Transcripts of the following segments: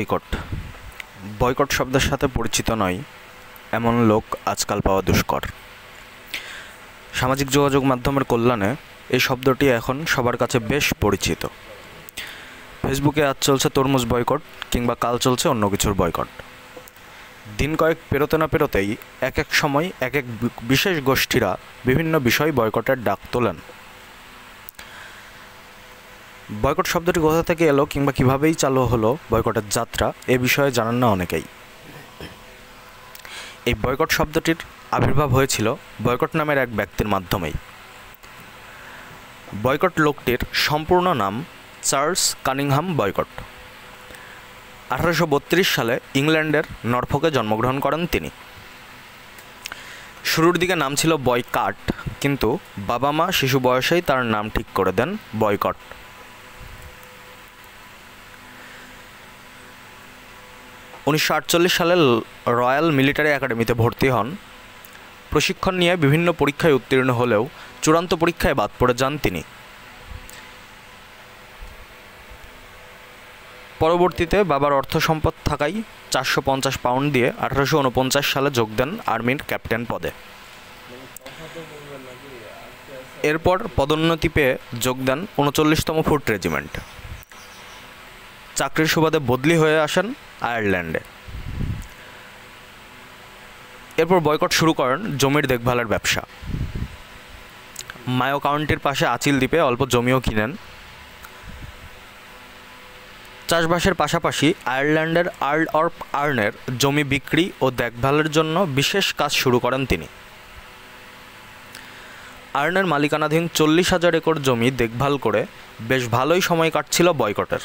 boycott boycott শব্দের সাথে পরিচিত নয় এমন লোক আজকাল পাওয়া দুষ্কর সামাজিক যোগাযোগ মাধ্যমের কল্যাণে এই শব্দটি এখন সবার কাছে বেশ পরিচিত ফেসবুকে আজ চলছে তরমুজ বয়কট কিংবা কাল চলছে অন্য কিছুর বয়কট দিন কয়েক পেরোতে না পেরোতেই এক এক সময় এক এক বিশেষ গোষ্ঠীরা বিভিন্ন বিষয় বয়কটের ডাক তোলেন বয়কট শব্দটি কোথা থেকে এলো কিংবা কিভাবেই চালু হলো বয়কটের যাত্রা এ বিষয়ে জানান না অনেকেই এই বয়কট শব্দটির আবির্ভাব হয়েছিল বয়কট নামের এক ব্যক্তির মাধ্যমেই বয়কট লোকটির সম্পূর্ণ নাম চার্লস কানিংহাম বয়কট আঠারোশো সালে ইংল্যান্ডের নর্ফকে জন্মগ্রহণ করেন তিনি শুরুর দিকে নাম ছিল বয়কাট কিন্তু বাবা মা শিশু বয়সেই তার নাম ঠিক করে দেন বয়কট উনিশশো সালে রয়্যাল মিলিটারি একাডেমিতে ভর্তি হন প্রশিক্ষণ নিয়ে বিভিন্ন পরীক্ষায় উত্তীর্ণ হলেও চূড়ান্ত পরীক্ষায় বাদ পড়ে যান তিনি পরবর্তীতে বাবার অর্থ সম্পদ থাকায় চারশো পঞ্চাশ পাউন্ড দিয়ে আঠারোশো উনপঞ্চাশ সালে যোগ দেন আর্মির ক্যাপ্টেন পদে এরপর পদোন্নতি পেয়ে যোগ দেন উনচল্লিশতম ফুট রেজিমেন্ট চাকরির সুবাদে বদলি হয়ে আসেন আয়ারল্যান্ডে এরপর বয়কট শুরু করেন জমির দেখভালের ব্যবসা মায়ো কাউন্টির পাশে আচিল দ্বীপে অল্প জমিও কিনেন চাষবাসের পাশাপাশি আয়ারল্যান্ডের আর্ল অর্প আর্নের জমি বিক্রি ও দেখভালের জন্য বিশেষ কাজ শুরু করেন তিনি আর্নের মালিকানাধীন চল্লিশ হাজার একর জমি দেখভাল করে বেশ ভালোই সময় কাটছিল বয়কটের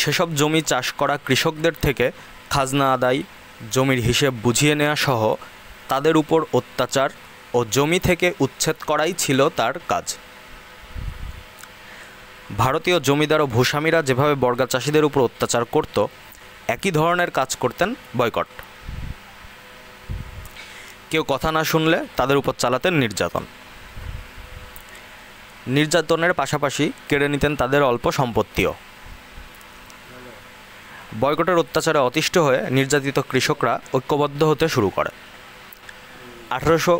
সেসব জমি চাষ করা কৃষকদের থেকে খাজনা আদায় জমির হিসেব বুঝিয়ে নেওয়া সহ তাদের উপর অত্যাচার ও জমি থেকে উচ্ছেদ করাই ছিল তার কাজ ভারতীয় জমিদার ও ভূস্বামীরা যেভাবে বর্গা চাষিদের উপর অত্যাচার করত একই ধরনের কাজ করতেন বয়কট কেউ কথা না শুনলে তাদের উপর চালাতেন নির্যাতন নির্যাতনের পাশাপাশি কেড়ে নিতেন তাদের অল্প সম্পত্তিও বয়কটের অত্যাচারে অতিষ্ঠ হয়ে নির্যাতিত কৃষকরা ঐক্যবদ্ধ হতে শুরু করে আঠারোশো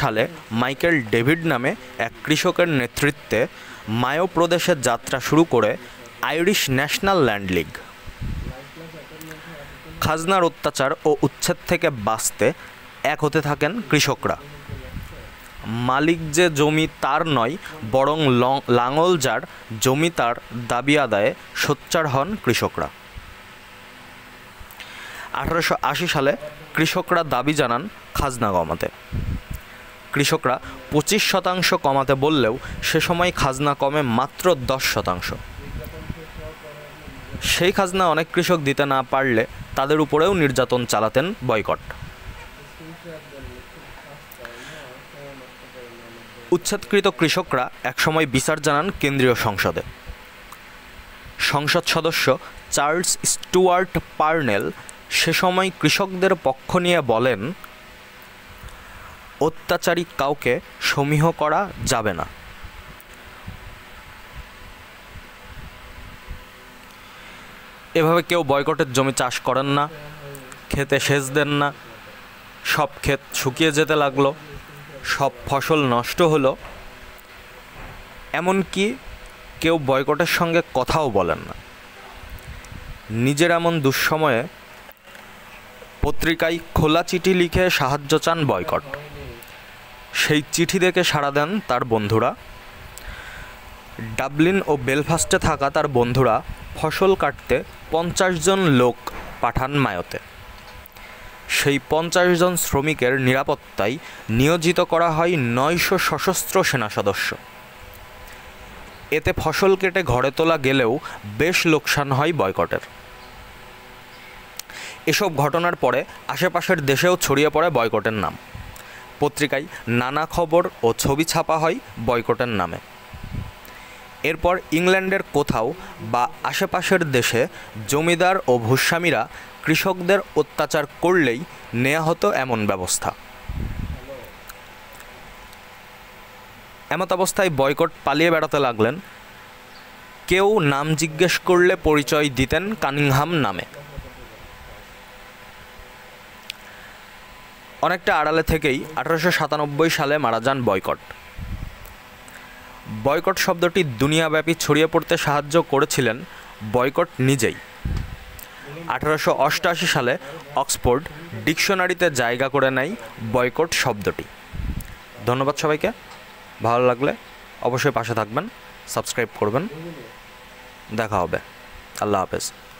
সালে মাইকেল ডেভিড নামে এক কৃষকের নেতৃত্বে মায়ো প্রদেশে যাত্রা শুরু করে আইরিশ ন্যাশনাল ল্যান্ড লিগ খাজনার অত্যাচার ও উচ্ছেদ থেকে বাঁচতে এক হতে থাকেন কৃষকরা মালিক যে জমি তার নয় বরং লাঙল যার জমি তার দাবি আদায়ে সোচ্চার হন কৃষকরা আঠারোশো সালে কৃষকরা দাবি জানান খাজনা কমাতে কৃষকরা পঁচিশ শতাংশ কমাতে বললেও সে সময় খাজনা কমে মাত্র দশ শতাংশ সেই খাজনা অনেক কৃষক দিতে না পারলে তাদের উপরেও নির্যাতন চালাতেন বয়কট উচ্ছেদকৃত কৃষকরা একসময় বিচার জানান কেন্দ্রীয় সংসদে সংসদ সদস্য চার্লস স্টুয়ার্ট পার্নেল সে সময় কৃষকদের পক্ষ নিয়ে বলেন অত্যাচারী কাউকে সমীহ করা যাবে না এভাবে কেউ বয়কটের জমি চাষ করেন না খেতে সেচ দেন না সব ক্ষেত শুকিয়ে যেতে লাগলো সব ফসল নষ্ট হলো এমনকি কেউ বয়কটের সঙ্গে কথাও বলেন না নিজের এমন দুঃসময়ে পত্রিকায় খোলা চিঠি লিখে সাহায্য চান বয়কট সেই চিঠি দেখে সাড়া দেন তার বন্ধুরা ডাবলিন ও বেলফাস্টে থাকা তার বন্ধুরা ফসল কাটতে পঞ্চাশ জন লোক পাঠান মায়তে সেই পঞ্চাশ জন শ্রমিকের নিরাপত্তায় নিয়োজিত করা হয় নয়শো সশস্ত্র সেনা সদস্য এতে ফসল কেটে ঘরে তোলা গেলেও বেশ লোকসান হয় বয়কটের এসব ঘটনার পরে আশেপাশের দেশেও ছড়িয়ে পড়ে বয়কটের নাম পত্রিকায় নানা খবর ও ছবি ছাপা হয় বয়কটের নামে এরপর ইংল্যান্ডের কোথাও বা আশেপাশের দেশে জমিদার ও ভূস্বামীরা কৃষকদের অত্যাচার করলেই নেওয়া হতো এমন ব্যবস্থা এমত অবস্থায় বয়কট পালিয়ে বেড়াতে লাগলেন কেউ নাম জিজ্ঞেস করলে পরিচয় দিতেন কানিংহাম নামে অনেকটা আড়ালে থেকেই আঠারোশো সাতানব্বই সালে মারা যান বয়কট বয়কট শব্দটি দুনিয়াব্যাপী ছড়িয়ে পড়তে সাহায্য করেছিলেন বয়কট নিজেই আঠারোশো অষ্টআশি সালে অক্সফোর্ড ডিকশনারিতে জায়গা করে নেয় বয়কট শব্দটি ধন্যবাদ সবাইকে ভালো লাগলে অবশ্যই পাশে থাকবেন সাবস্ক্রাইব করবেন দেখা হবে আল্লাহ হাফেজ